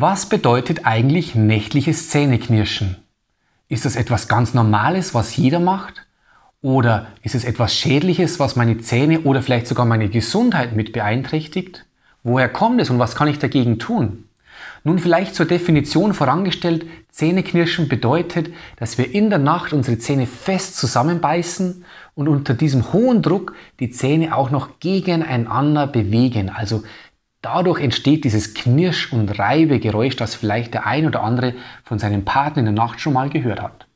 Was bedeutet eigentlich nächtliches Zähneknirschen? Ist das etwas ganz Normales, was jeder macht? Oder ist es etwas Schädliches, was meine Zähne oder vielleicht sogar meine Gesundheit mit beeinträchtigt? Woher kommt es und was kann ich dagegen tun? Nun vielleicht zur Definition vorangestellt, Zähneknirschen bedeutet, dass wir in der Nacht unsere Zähne fest zusammenbeißen und unter diesem hohen Druck die Zähne auch noch gegeneinander bewegen. Also Dadurch entsteht dieses Knirsch- und Reibegeräusch, das vielleicht der ein oder andere von seinem Partner in der Nacht schon mal gehört hat.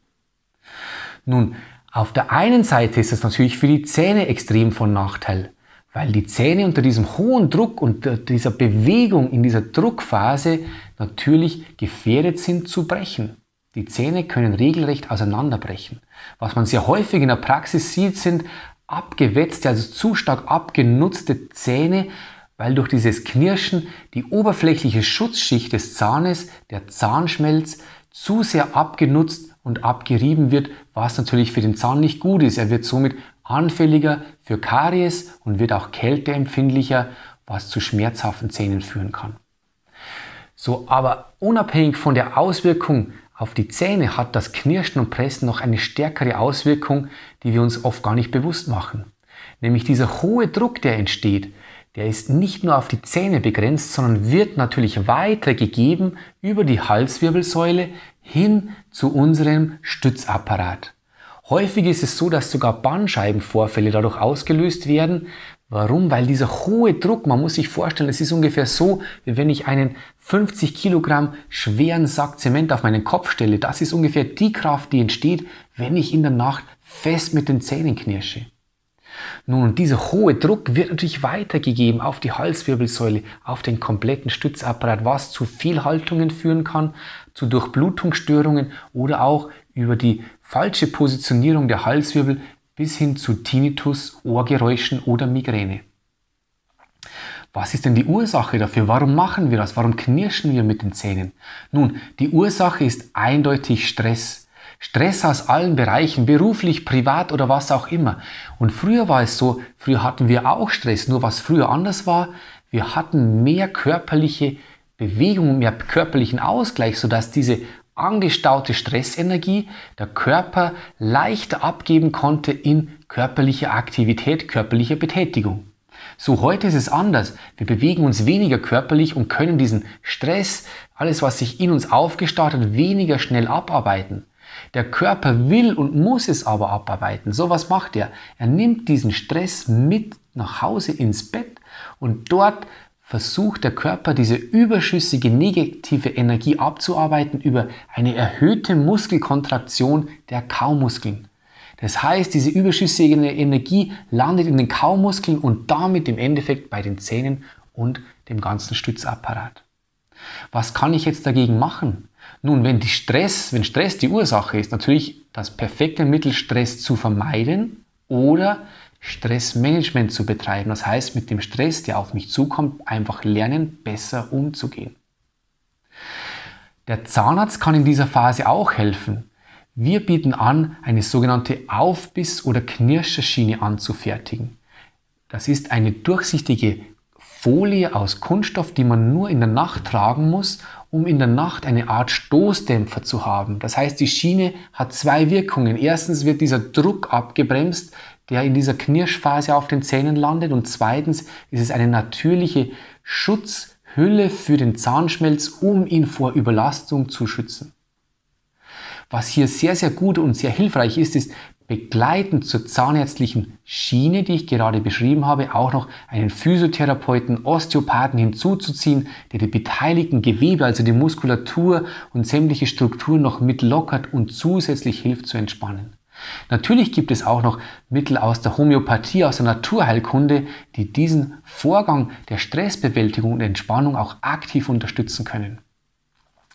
Nun, auf der einen Seite ist das natürlich für die Zähne extrem von Nachteil, weil die Zähne unter diesem hohen Druck und dieser Bewegung in dieser Druckphase natürlich gefährdet sind zu brechen. Die Zähne können regelrecht auseinanderbrechen. Was man sehr häufig in der Praxis sieht, sind abgewetzte, also zu stark abgenutzte Zähne, weil durch dieses Knirschen die oberflächliche Schutzschicht des Zahnes, der Zahnschmelz, zu sehr abgenutzt und abgerieben wird, was natürlich für den Zahn nicht gut ist. Er wird somit anfälliger für Karies und wird auch kälteempfindlicher, was zu schmerzhaften Zähnen führen kann. So, aber unabhängig von der Auswirkung auf die Zähne hat das Knirschen und Pressen noch eine stärkere Auswirkung, die wir uns oft gar nicht bewusst machen. Nämlich dieser hohe Druck, der entsteht, der ist nicht nur auf die Zähne begrenzt, sondern wird natürlich weitergegeben über die Halswirbelsäule hin zu unserem Stützapparat. Häufig ist es so, dass sogar Bandscheibenvorfälle dadurch ausgelöst werden. Warum? Weil dieser hohe Druck, man muss sich vorstellen, es ist ungefähr so, wie wenn ich einen 50 Kilogramm schweren Sack Zement auf meinen Kopf stelle. Das ist ungefähr die Kraft, die entsteht, wenn ich in der Nacht fest mit den Zähnen knirsche. Nun, und dieser hohe Druck wird natürlich weitergegeben auf die Halswirbelsäule, auf den kompletten Stützapparat, was zu Fehlhaltungen führen kann, zu Durchblutungsstörungen oder auch über die falsche Positionierung der Halswirbel bis hin zu Tinnitus, Ohrgeräuschen oder Migräne. Was ist denn die Ursache dafür? Warum machen wir das? Warum knirschen wir mit den Zähnen? Nun, die Ursache ist eindeutig Stress. Stress aus allen Bereichen, beruflich, privat oder was auch immer. Und früher war es so, früher hatten wir auch Stress, nur was früher anders war, wir hatten mehr körperliche Bewegung, mehr körperlichen Ausgleich, sodass diese angestaute Stressenergie der Körper leichter abgeben konnte in körperliche Aktivität, körperliche Betätigung. So heute ist es anders. Wir bewegen uns weniger körperlich und können diesen Stress, alles was sich in uns aufgestaut hat, weniger schnell abarbeiten. Der Körper will und muss es aber abarbeiten. So was macht er. Er nimmt diesen Stress mit nach Hause ins Bett und dort versucht der Körper diese überschüssige negative Energie abzuarbeiten über eine erhöhte Muskelkontraktion der Kaumuskeln. Das heißt, diese überschüssige Energie landet in den Kaumuskeln und damit im Endeffekt bei den Zähnen und dem ganzen Stützapparat. Was kann ich jetzt dagegen machen? Nun, wenn, die Stress, wenn Stress die Ursache ist, natürlich das perfekte Mittel, Stress zu vermeiden oder Stressmanagement zu betreiben. Das heißt, mit dem Stress, der auf mich zukommt, einfach lernen, besser umzugehen. Der Zahnarzt kann in dieser Phase auch helfen. Wir bieten an, eine sogenannte Aufbiss- oder Knirscherschiene anzufertigen. Das ist eine durchsichtige Folie aus Kunststoff, die man nur in der Nacht tragen muss um in der Nacht eine Art Stoßdämpfer zu haben. Das heißt, die Schiene hat zwei Wirkungen. Erstens wird dieser Druck abgebremst, der in dieser Knirschphase auf den Zähnen landet. Und zweitens ist es eine natürliche Schutzhülle für den Zahnschmelz, um ihn vor Überlastung zu schützen. Was hier sehr, sehr gut und sehr hilfreich ist, ist, begleitend zur zahnärztlichen Schiene, die ich gerade beschrieben habe, auch noch einen Physiotherapeuten, Osteopathen hinzuzuziehen, der die beteiligten Gewebe, also die Muskulatur und sämtliche Strukturen noch mitlockert und zusätzlich hilft zu entspannen. Natürlich gibt es auch noch Mittel aus der Homöopathie, aus der Naturheilkunde, die diesen Vorgang der Stressbewältigung und Entspannung auch aktiv unterstützen können.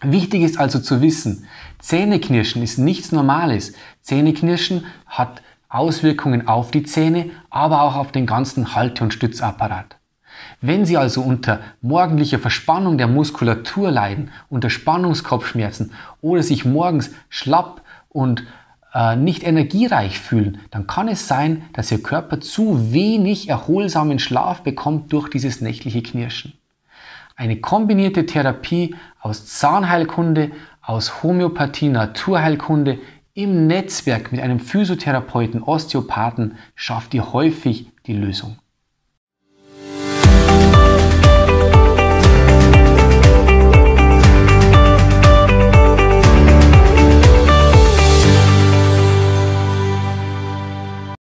Wichtig ist also zu wissen, Zähneknirschen ist nichts Normales. Zähneknirschen hat Auswirkungen auf die Zähne, aber auch auf den ganzen Halte- und Stützapparat. Wenn Sie also unter morgendlicher Verspannung der Muskulatur leiden, unter Spannungskopfschmerzen oder sich morgens schlapp und äh, nicht energiereich fühlen, dann kann es sein, dass Ihr Körper zu wenig erholsamen Schlaf bekommt durch dieses nächtliche Knirschen. Eine kombinierte Therapie aus Zahnheilkunde, aus Homöopathie, Naturheilkunde im Netzwerk mit einem Physiotherapeuten, Osteopathen schafft ihr häufig die Lösung.